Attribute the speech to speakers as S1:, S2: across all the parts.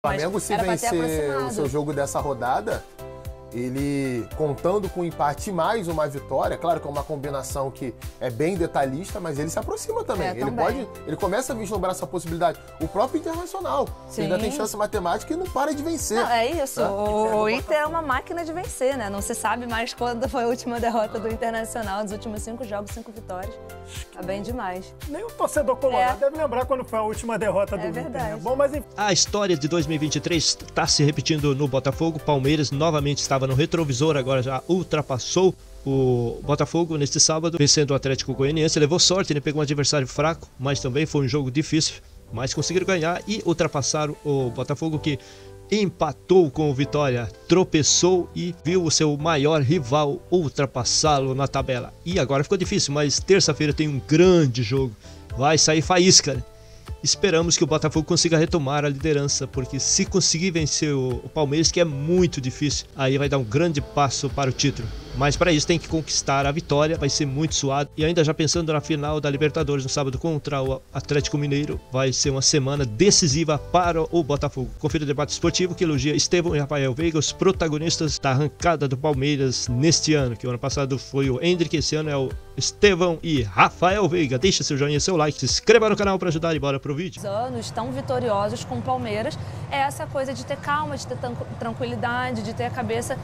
S1: Flamengo se vencer o seu jogo
S2: dessa rodada, ele contando com um empate mais uma vitória, claro que é uma combinação que é bem detalhista, mas ele se aproxima também. É, ele também. pode, ele começa a vislumbrar essa possibilidade. O próprio Internacional Sim. ainda tem chance matemática e não para de vencer. Não, é isso. Né? O, o Inter
S3: é uma máquina de vencer, né? Não se sabe mais quando foi a última derrota ah. do Internacional, nos últimos cinco jogos, cinco vitórias. Tá bem demais. Nem o torcedor colorado
S4: é. deve lembrar quando foi a última derrota é do verdade. Inter. É verdade. Bom, mas a história de 2023 está se repetindo no Botafogo. Palmeiras novamente estava no retrovisor, agora já ultrapassou o Botafogo neste sábado, vencendo o Atlético Goianiense. Levou sorte, ele pegou um adversário fraco, mas também foi um jogo difícil. Mas conseguiram ganhar e ultrapassaram o Botafogo, que empatou com o Vitória, tropeçou e viu o seu maior rival ultrapassá-lo na tabela. E agora ficou difícil, mas terça-feira tem um grande jogo. Vai sair faísca, né? Esperamos que o Botafogo consiga retomar a liderança, porque se conseguir vencer o Palmeiras, que é muito difícil, aí vai dar um grande passo para o título. Mas para isso tem que conquistar a vitória, vai ser muito suado. E ainda já pensando na final da Libertadores no sábado contra o Atlético Mineiro, vai ser uma semana decisiva para o Botafogo. Confira o debate esportivo que elogia Estevão e Rafael Veiga, os protagonistas da arrancada do Palmeiras neste ano, que o ano passado foi o Hendrick, esse ano é o Estevão e Rafael Veiga. Deixa seu joinha, seu like, se inscreva no canal para ajudar e bora pro vídeo.
S3: Anos tão vitoriosos com o Palmeiras é essa coisa de ter calma, de ter tranquilidade, de ter a cabeça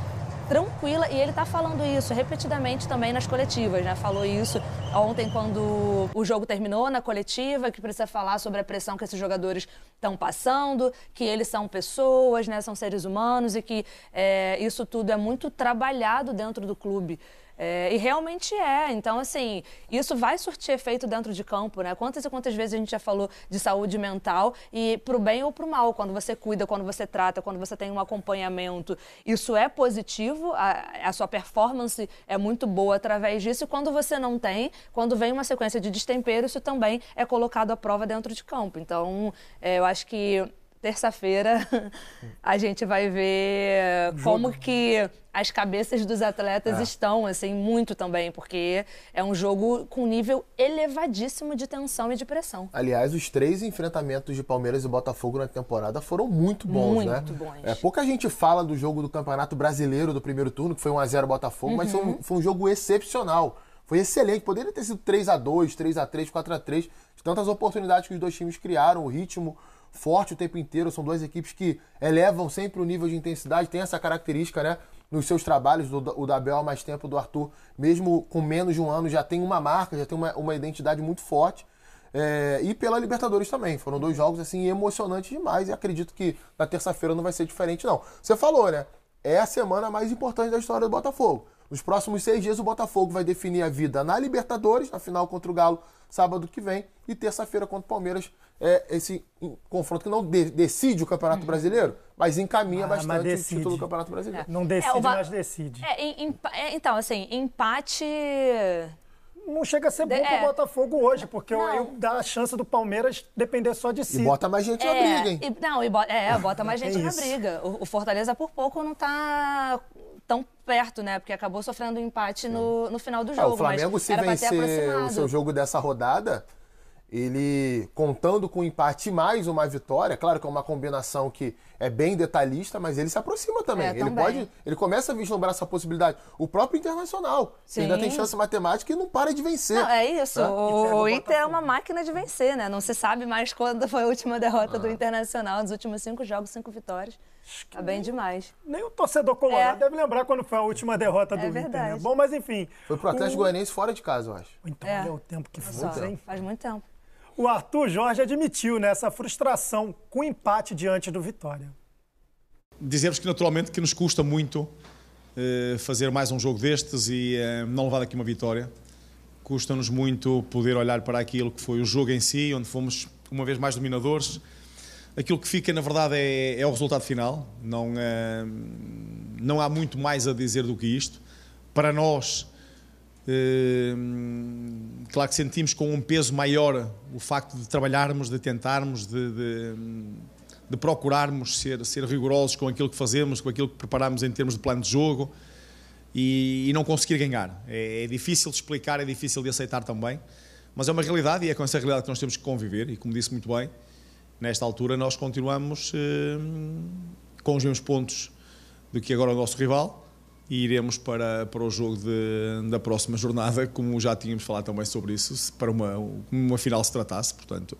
S3: tranquila e ele está falando isso repetidamente também nas coletivas, né? Falou isso ontem quando o jogo terminou na coletiva, que precisa falar sobre a pressão que esses jogadores estão passando, que eles são pessoas, né? São seres humanos e que é, isso tudo é muito trabalhado dentro do clube. É, e realmente é. Então, assim, isso vai surtir efeito dentro de campo, né? Quantas e quantas vezes a gente já falou de saúde mental e pro bem ou pro mal, quando você cuida, quando você trata, quando você tem um acompanhamento, isso é positivo, a, a sua performance é muito boa através disso. E quando você não tem, quando vem uma sequência de destempero, isso também é colocado à prova dentro de campo. Então, é, eu acho que terça-feira a gente vai ver como que as cabeças dos atletas é. estão, assim, muito também, porque é um jogo com nível elevadíssimo de tensão e de pressão.
S2: Aliás, os três enfrentamentos de Palmeiras e Botafogo na temporada foram muito bons, muito né? Muito bons. É, pouca gente fala do jogo do Campeonato Brasileiro do primeiro turno, que foi 1x0 Botafogo, uhum. mas foi um, uhum. foi um jogo excepcional. Foi excelente, poderia ter sido 3 a 2 3 a 3 4 a 3 de tantas oportunidades que os dois times criaram, o ritmo, forte o tempo inteiro. São duas equipes que elevam sempre o nível de intensidade, tem essa característica, né? Nos seus trabalhos, o da Bel há mais tempo, do Arthur, mesmo com menos de um ano, já tem uma marca, já tem uma, uma identidade muito forte. É, e pela Libertadores também. Foram dois jogos assim emocionantes demais e acredito que na terça-feira não vai ser diferente, não. Você falou, né? É a semana mais importante da história do Botafogo. Nos próximos seis dias, o Botafogo vai definir a vida na Libertadores, na final contra o Galo, sábado que vem, e terça-feira contra o Palmeiras, é, esse confronto que não de, decide o Campeonato uhum. Brasileiro, mas encaminha ah, bastante mas o título do Campeonato Brasileiro. É. Não é, decide, é, mas
S3: decide. É, em, em, é, então, assim, empate não chega a ser bom é. pro Botafogo hoje, porque eu,
S5: dá a chance do Palmeiras depender só de si. E bota mais gente é, na briga, hein?
S3: E, não, e bo, é, bota mais é gente é na briga. O, o, Fortaleza por pouco não tá tão perto, né? Porque acabou sofrendo um empate no, no final do jogo. É, o Flamengo, se vencer o seu
S2: jogo dessa rodada, ele contando com um empate mais uma vitória, claro que é uma combinação que é bem detalhista, mas ele se aproxima também. É, ele também. pode, ele começa a vislumbrar essa possibilidade. O próprio Internacional ainda tem chance matemática e não para de vencer. Não, é isso. Né? O, o Inter
S3: é uma máquina de vencer, né? Não se sabe mais quando foi a última derrota ah. do Internacional, nos últimos cinco jogos, cinco vitórias. Tá bem demais. Nem o torcedor colorado
S5: é. deve lembrar quando foi a última derrota é do verdade. Inter. Né? Bom, mas enfim. Foi pro Atlético o...
S2: Goianiense fora de casa, eu acho. Então,
S3: é, o tempo que foi. Faz muito tempo
S5: o Arthur Jorge admitiu nessa né, frustração com o empate diante do Vitória.
S6: Dizemos que naturalmente que nos custa muito eh, fazer mais um jogo destes e eh, não levar daqui uma vitória. Custa-nos muito poder olhar para aquilo que foi o jogo em si, onde fomos uma vez mais dominadores. Aquilo que fica, na verdade, é, é o resultado final. Não, eh, não há muito mais a dizer do que isto. Para nós, Ehm, claro que sentimos com um peso maior o facto de trabalharmos, de tentarmos, de, de, de procurarmos ser, ser rigorosos com aquilo que fazemos, com aquilo que preparamos em termos de plano de jogo e, e não conseguir ganhar. É, é, difícil de explicar, é difícil de aceitar também, mas é uma realidade e é com essa realidade que nós temos que conviver. E como disse muito bem, nesta altura nós continuamos eh, com os mesmos pontos do que agora o nosso rival e iremos para, para o jogo de, da próxima jornada, como já tínhamos falado também sobre isso, para uma, uma final se tratasse, portanto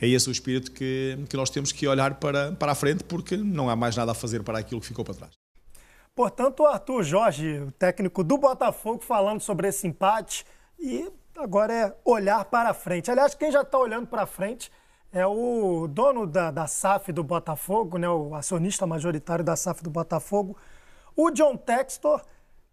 S6: é esse o espírito que, que nós temos que olhar para, para a frente, porque não há mais nada a fazer para aquilo que ficou para trás.
S5: Portanto, Arthur Jorge, técnico do Botafogo, falando sobre esse empate e agora é olhar para a frente. Aliás, quem já está olhando para a frente é o dono da, da SAF do Botafogo, né, o acionista majoritário da SAF do Botafogo, o John Textor,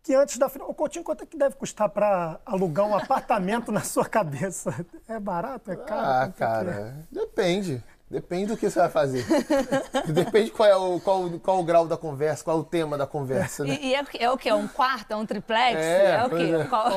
S5: que antes da final. O Coutinho, quanto é que deve custar para alugar um apartamento na sua cabeça? É barato?
S2: É
S3: caro? Ah, é é? cara,
S2: depende. Depende do que você vai fazer. Depende qual é o, qual, qual o grau da conversa, qual é o tema da conversa. Né?
S3: E, e é, é, o quê? É um quarto? É um triplex? É, é o quê? É. Qual...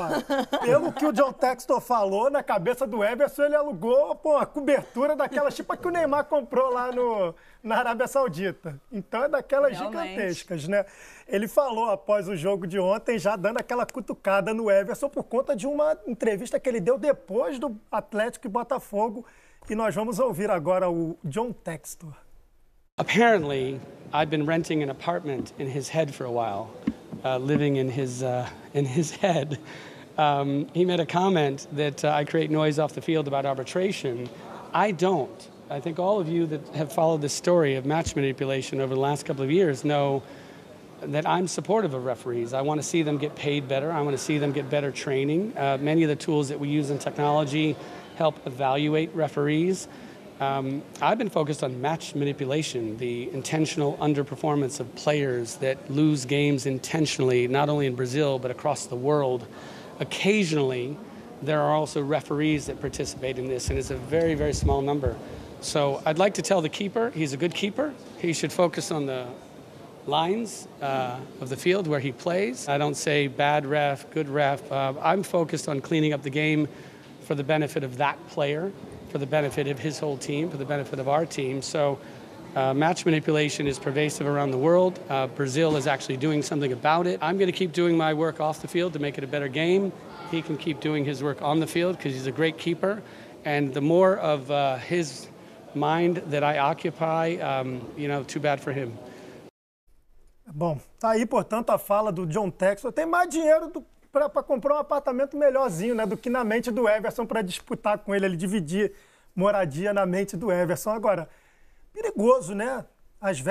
S2: Pelo que o John Textor falou, na cabeça do Everson, ele
S5: alugou pô, a cobertura daquela chipa que o Neymar comprou lá no, na Arábia Saudita. Então é daquelas Realmente. gigantescas, né? Ele falou após o jogo de ontem, já dando aquela cutucada no Everson por conta de uma entrevista que ele deu depois do Atlético e Botafogo E nós vamos ouvir agora o John Textor.
S1: Apparently, i have been renting an apartment in his head for a while, uh, living in his, uh, in his head. Um, he made a comment that uh, I create noise off the field about arbitration. I don't. I think all of you that have followed this story of match manipulation over the last couple of years know that I'm supportive of referees. I want to see them get paid better. I want to see them get better training. Uh, many of the tools that we use in technology help evaluate referees. Um, I've been focused on match manipulation, the intentional underperformance of players that lose games intentionally, not only in Brazil, but across the world. Occasionally, there are also referees that participate in this, and it's a very, very small number. So I'd like to tell the keeper he's a good keeper. He should focus on the lines uh, of the field where he plays. I don't say bad ref, good ref. Uh, I'm focused on cleaning up the game for the benefit of that player, for the benefit of his whole team, for the benefit of our team. So uh, match manipulation is pervasive around the world. Uh, Brazil is actually doing something about it. I'm going to keep doing my work off the field to make it a better game. He can keep doing his work on the field because he's a great keeper. And the more of uh, his mind that I occupy, um, you know, too bad for him.
S5: Bom, tá aí, portanto, a fala do John Textor. Tem mais dinheiro do para comprar um apartamento melhorzinho, né? Do que na mente do Everson para disputar com ele, ele dividir moradia na mente do Everson. Agora, perigoso, né?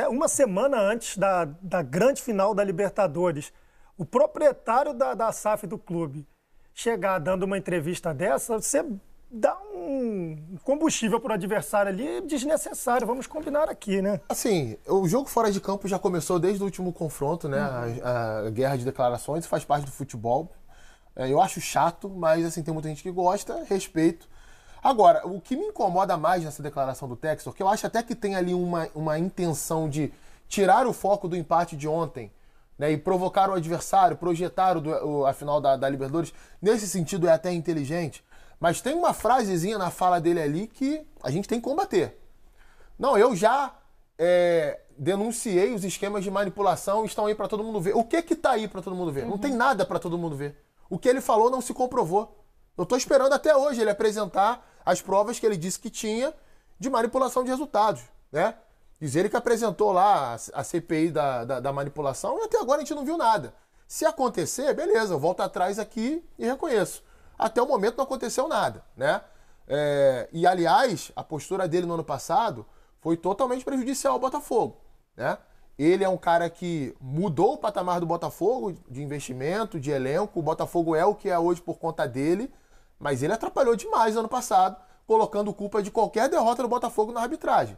S5: uma semana antes da, da grande final da Libertadores, o proprietário da, da SAF do clube chegar dando uma entrevista dessa, você dá
S2: um combustível para o adversário ali desnecessário, vamos combinar aqui, né? Assim, o jogo fora de campo já começou desde o último confronto, né? Uhum. A, a, guerra de declarações faz parte do futebol. É, eu acho chato, mas assim, tem muita gente que gosta, respeito. Agora, o que me incomoda mais nessa declaração do Textor, que eu acho até que tem ali uma, uma intenção de tirar o foco do empate de ontem, né, e provocar o adversário, projetar o, a final da, da Libertadores, nesse sentido é até inteligente, mas tem uma frasezinha na fala dele ali que a gente tem que combater. Não, eu já é, denunciei os esquemas de manipulação, estão aí para todo mundo ver. O que que tá aí para todo mundo ver? Uhum. Não tem uhum. nada para todo mundo ver. O que ele falou não se comprovou. Eu tô esperando até hoje ele apresentar as provas que ele disse que tinha de manipulação de resultados, né? Diz ele que apresentou lá a CPI da, da, da manipulação e até agora a gente não viu nada. Se acontecer, beleza, eu volto atrás aqui e reconheço até o momento não aconteceu nada, né? É, e aliás, a postura dele no ano passado foi totalmente prejudicial ao Botafogo, né? Ele é um cara que mudou o patamar do Botafogo de investimento, de elenco. O Botafogo é o que é hoje por conta dele, mas ele atrapalhou demais ano passado, colocando culpa de qualquer derrota do Botafogo na arbitragem.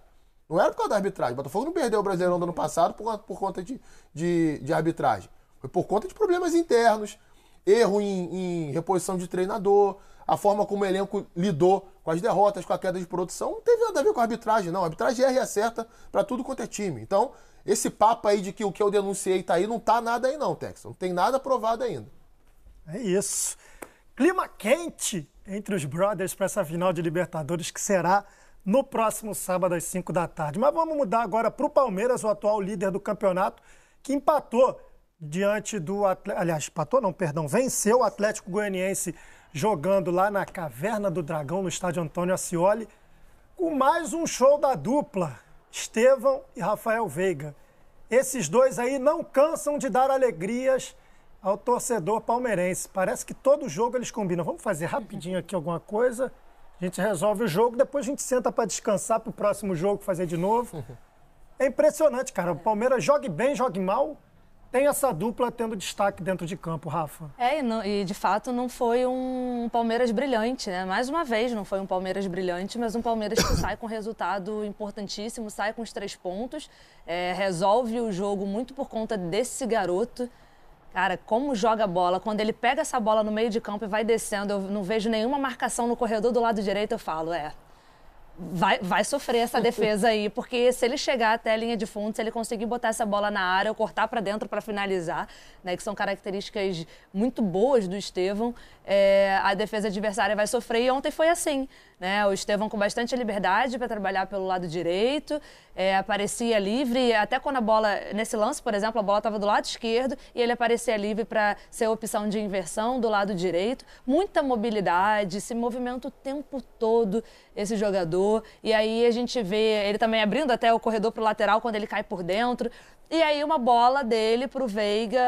S2: Não era por causa da arbitragem. O Botafogo não perdeu o Brasileirão do ano passado por, por conta de, de, de arbitragem. Foi por conta de problemas internos, erro em, em reposição de treinador, a forma como o elenco lidou com as derrotas, com a queda de produção, não teve nada a ver com a arbitragem, não. A arbitragem é erra e acerta para tudo quanto é time. Então, esse papo aí de que o que eu denunciei tá aí, não tá nada aí não, Texas. Não tem nada provado ainda. É isso. Clima quente entre os brothers para essa final de
S5: Libertadores que será no próximo sábado às 5 da tarde. Mas vamos mudar agora para o Palmeiras, o atual líder do campeonato, que empatou diante do Atlético. Aliás, empatou, não, perdão, venceu o Atlético Goianiense jogando lá na Caverna do Dragão, no estádio Antônio Ascioli, com mais um show da dupla, Estevão e Rafael Veiga. Esses dois aí não cansam de dar alegrias ao torcedor palmeirense. Parece que todo jogo eles combinam. Vamos fazer rapidinho aqui alguma coisa. A gente resolve o jogo, depois a gente senta para descansar para o próximo jogo fazer de novo. É impressionante, cara. O Palmeiras jogue bem, jogue mal, tem essa dupla tendo destaque dentro de campo, Rafa.
S3: É, e, não, e, de fato não foi um Palmeiras brilhante, né? Mais uma vez, não foi um Palmeiras brilhante, mas um Palmeiras que sai com resultado importantíssimo, sai com os três pontos, é, resolve o jogo muito por conta desse garoto. Cara, como joga bola. Quando ele pega essa bola no meio de campo e vai descendo, eu não vejo nenhuma marcação no corredor do lado direito, eu falo, é, vai, vai sofrer essa defesa aí, porque se ele chegar até a linha de fundo, se ele conseguir botar essa bola na área ou cortar para dentro para finalizar, né, que são características muito boas do Estevão, é, a defesa adversária vai sofrer. E ontem foi assim. Né? O Estevão com bastante liberdade para trabalhar pelo lado direito, é, aparecia livre, até quando a bola, nesse lance, por exemplo, a bola estava do lado esquerdo e ele aparecia livre para ser opção de inversão do lado direito. Muita mobilidade, se movimenta o tempo todo esse jogador. E aí a gente vê ele também abrindo até o corredor para o lateral quando ele cai por dentro. E aí uma bola dele pro Veiga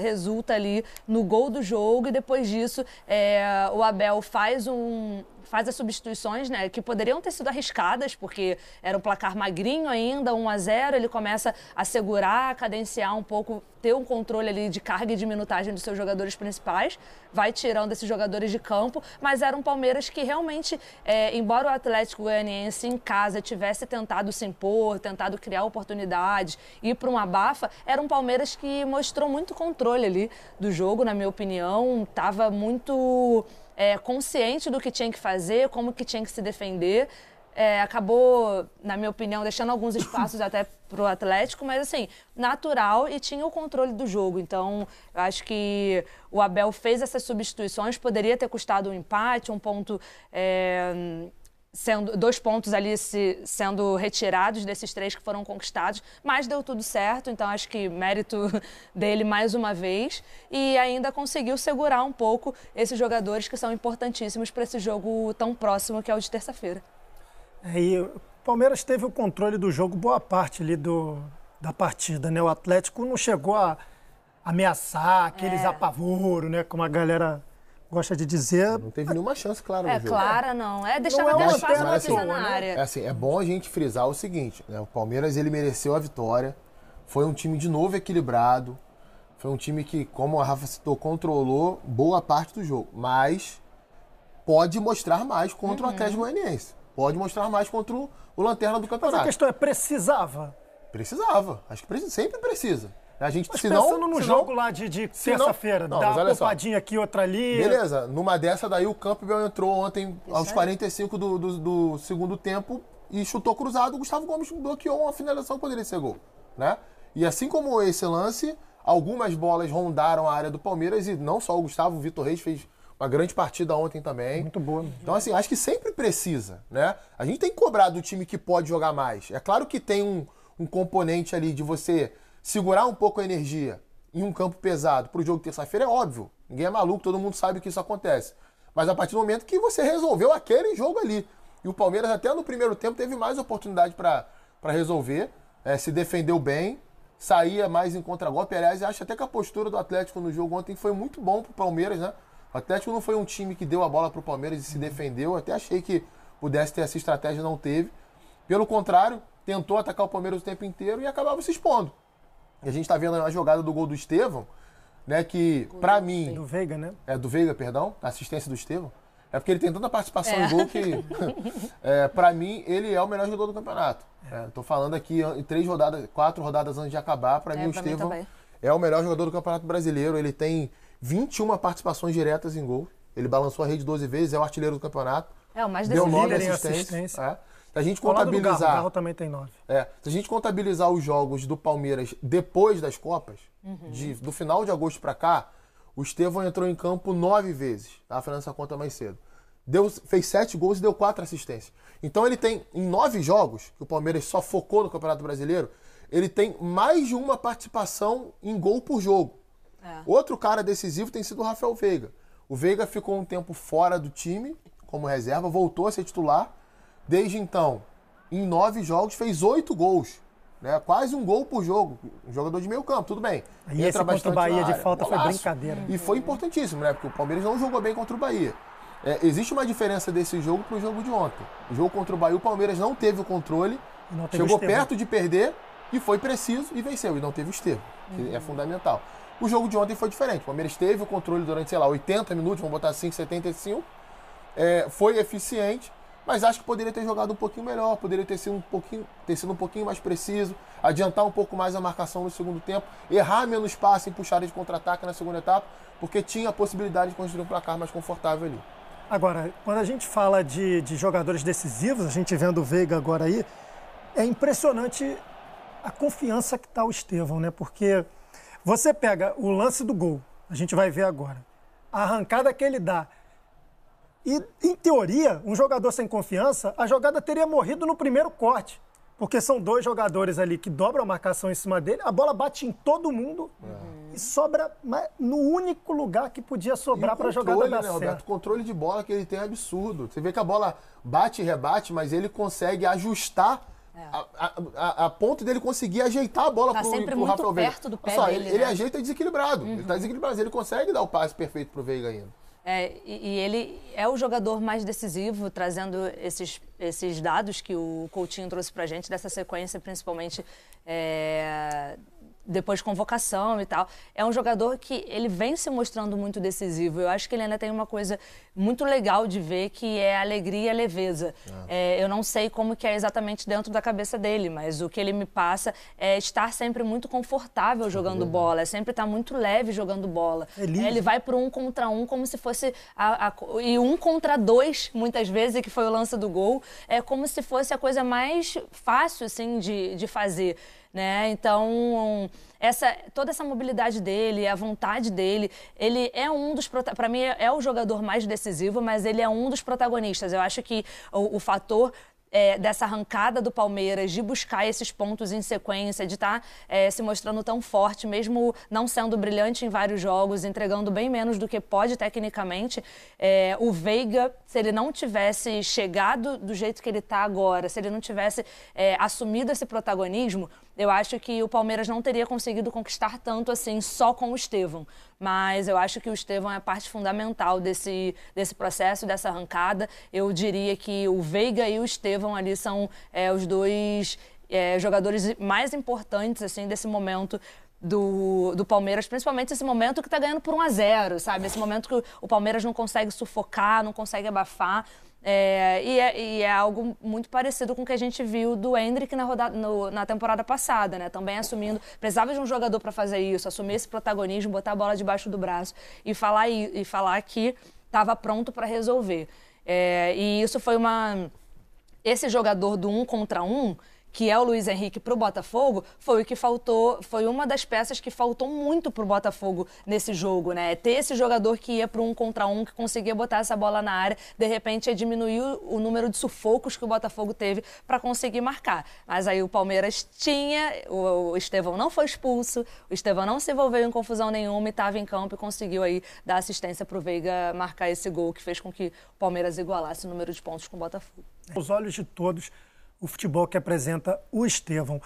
S3: resulta ali no gol do jogo e depois disso é, o Abel faz um faz as substituições, né, que poderiam ter sido arriscadas, porque era um placar magrinho ainda, 1 a 0, ele começa a segurar, a cadenciar um pouco, ter um controle ali de carga e de minutagem dos seus jogadores principais, vai tirando esses jogadores de campo, mas era um Palmeiras que realmente, é, embora o Atlético Goianiense em casa tivesse tentado se impor, tentado criar oportunidades, ir para um abafa, era um Palmeiras que mostrou muito controle ali do jogo, na minha opinião. Estava muito é, consciente do que tinha que fazer, como que tinha que se defender. É, acabou, na minha opinião, deixando alguns espaços até para o Atlético, mas assim, natural e tinha o controle do jogo. Então, eu acho que o Abel fez essas substituições, poderia ter custado um empate, um ponto é, sendo dois pontos ali se, sendo retirados desses três que foram conquistados, mas deu tudo certo, então acho que mérito dele mais uma vez e ainda conseguiu segurar um pouco esses jogadores que são importantíssimos para esse jogo tão próximo que é o de terça-feira.
S5: É, e o Palmeiras teve o controle do jogo boa parte ali do, da partida, né? O Atlético não chegou a ameaçar aqueles é. apavoro,
S2: né, como a galera gosta de dizer. Não teve nenhuma chance, claro. É, clara
S3: não. É, é deixar não é uma fácil assim, na né? área. É
S2: assim, é bom a gente frisar o seguinte: né? o Palmeiras ele mereceu a vitória. Foi um time de novo equilibrado. Foi um time que, como a Rafa citou, controlou boa parte do jogo. Mas pode mostrar mais contra uhum. o Atlético Goianiense. Pode mostrar mais contra o, o Lanterna do Campeonato. Mas a questão é: precisava? Precisava. Acho que sempre precisa. A gente, Mas senão, pensando no jogo
S5: lá de, de terça-feira, dá uma poupadinha
S2: aqui, outra ali. Beleza, numa dessa daí o Campbell entrou ontem Isso aos é? 45 do, do, do, segundo tempo e chutou cruzado. O Gustavo Gomes bloqueou uma finalização que poderia ser gol, né? E assim como esse lance, algumas bolas rondaram a área do Palmeiras e não só o Gustavo, o Vitor Reis fez uma grande partida ontem também. Muito boa. Então, assim, acho que sempre precisa, né? A gente tem que cobrar do time que pode jogar mais. É claro que tem um, um componente ali de você segurar um pouco a energia em um campo pesado para o jogo terça-feira é óbvio. Ninguém é maluco, todo mundo sabe que isso acontece. Mas a partir do momento que você resolveu aquele jogo ali. E o Palmeiras, até no primeiro tempo, teve mais oportunidade para resolver. É, se defendeu bem, saía mais em contra-golpe. Aliás, acho até que a postura do Atlético no jogo ontem foi muito bom para o Palmeiras, né? O Atlético não foi um time que deu a bola para o Palmeiras e se defendeu. Até achei que pudesse ter essa estratégia, não teve. Pelo contrário, tentou atacar o Palmeiras o tempo inteiro e acabava se expondo. E a gente tá vendo a jogada do gol do Estevão, né? Que, para mim. Do Veiga, né? É, do Veiga, perdão. A assistência do Estevão. É porque ele tem tanta participação é. em gol que, é, para mim, ele é o melhor jogador do campeonato. Estou é, é falando aqui em três rodadas, quatro rodadas antes de acabar. Para é, mim, o Estevão é o melhor jogador do campeonato brasileiro. Ele tem 21 participações diretas em gol. Ele balançou a rede 12 vezes, é o artilheiro do campeonato.
S3: É o mais decisivo. Deu nove assistências. assistência.
S2: É. Se a gente contabilizar. O Garro, também tem nove. É. Se a gente contabilizar os jogos do Palmeiras depois das Copas, uhum. de, do final de agosto para cá, o Estevão entrou em campo nove vezes. Tá fazendo essa conta mais cedo. Deu, fez sete gols e deu quatro assistências. Então ele tem, em nove jogos, que o Palmeiras só focou no Campeonato Brasileiro, ele tem mais de uma participação em gol por jogo. É. Outro cara decisivo tem sido o Rafael Veiga. O Veiga ficou um tempo fora do time, como reserva, voltou a ser titular Desde então, em nove jogos, fez oito gols. Né? Quase um gol por jogo. Um jogador de meio campo, tudo bem. E Entra esse contra o Bahia de falta golaço. foi brincadeira. E foi importantíssimo, né? Porque o Palmeiras não jogou bem contra o Bahia. É, existe uma diferença desse jogo para o jogo de ontem. O jogo contra o Bahia, o Palmeiras não teve o controle,
S5: teve chegou perto
S2: de perder e foi preciso e venceu. E não teve o estervo, uhum. que é uhum. fundamental. O jogo de ontem foi diferente. O Palmeiras teve o controle durante, sei lá, 80 minutos, vamos botar assim, 75. É, foi eficiente, mas acho que poderia ter jogado um pouquinho melhor, poderia ter sido um pouquinho, ter sido um pouquinho mais preciso, adiantar um pouco mais a marcação no segundo tempo, errar menos passe e puxar de contra-ataque na segunda etapa, porque tinha a possibilidade de construir um placar mais confortável ali. Agora, quando a gente fala de, de jogadores
S5: decisivos, a gente vendo o Veiga agora aí, é impressionante a confiança que está o Estevão, né? Porque você pega o lance do gol, a gente vai ver agora, a arrancada que ele dá, e, em teoria, um jogador sem confiança, a jogada teria morrido no primeiro corte. Porque são dois jogadores ali que dobram a marcação em cima dele, a bola bate em todo mundo uhum. e sobra no único lugar que
S2: podia sobrar para a jogada né, dar O controle de bola que ele tem é absurdo. Você vê que a bola bate e rebate, mas ele consegue ajustar é. A, a, a, ponto dele conseguir ajeitar a bola tá pro, sempre pro muito Rafael perto Veiga. do pé Olha só, dele, ele, né? ele ajeita desequilibrado. Uhum. Ele tá uhum. desequilibrado, ele consegue dar o passe perfeito pro Veiga ainda.
S3: É, e, e, ele é o jogador mais decisivo, trazendo esses, esses dados que o Coutinho trouxe para a gente, dessa sequência, principalmente é, depois convocação e tal. É um jogador que ele vem se mostrando muito decisivo. Eu acho que ele ainda tem uma coisa muito legal de ver que é a alegria e a leveza. Ah. É, eu não sei como que é exatamente dentro da cabeça dele, mas o que ele me passa é estar sempre muito confortável jogando bola, é sempre estar muito leve jogando bola. É é, ele vai para um contra um como se fosse a, a, e um contra dois muitas vezes que foi o lance do gol, é como se fosse a coisa mais fácil assim de, de fazer. Né? Então, essa, toda essa mobilidade dele, a vontade dele, ele é um dos para mim é o jogador mais decisivo, mas ele é um dos protagonistas. Eu acho que o, o fator é, dessa arrancada do Palmeiras, de buscar esses pontos em sequência, de estar tá, é, se mostrando tão forte, mesmo não sendo brilhante em vários jogos, entregando bem menos do que pode tecnicamente. É, o Veiga, se ele não tivesse chegado do jeito que ele está agora, se ele não tivesse é, assumido esse protagonismo, eu acho que o Palmeiras não teria conseguido conquistar tanto assim só com o Estevão. Mas eu acho que o Estevão é parte fundamental desse, desse processo, dessa arrancada. Eu diria que o Veiga e o Estevão ali são é, os dois é, jogadores mais importantes assim desse momento do, do Palmeiras, principalmente esse momento que está ganhando por 1 a 0 sabe? Esse momento que o Palmeiras não consegue sufocar, não consegue abafar. É, e, é, e, é, algo muito parecido com o que a gente viu do Hendrick na, rodada, no, na temporada passada, né? Também assumindo, precisava de um jogador para fazer isso, assumir esse protagonismo, botar a bola debaixo do braço e falar, e, falar que estava pronto para resolver. É, e isso foi uma. Esse jogador do um contra um que é o Luiz Henrique para o Botafogo, foi o que faltou, foi uma das peças que faltou muito para o Botafogo nesse jogo, né? Ter esse jogador que ia para um contra um, que conseguia botar essa bola na área, de repente diminuiu o número de sufocos que o Botafogo teve para conseguir marcar. Mas aí o Palmeiras tinha, o Estevão não foi expulso, o Estevão não se envolveu em confusão nenhuma e estava em campo e conseguiu aí dar assistência para o Veiga marcar esse gol que fez com que o Palmeiras igualasse o número de pontos com o Botafogo.
S5: Os olhos de todos o futebol que apresenta o Estevão.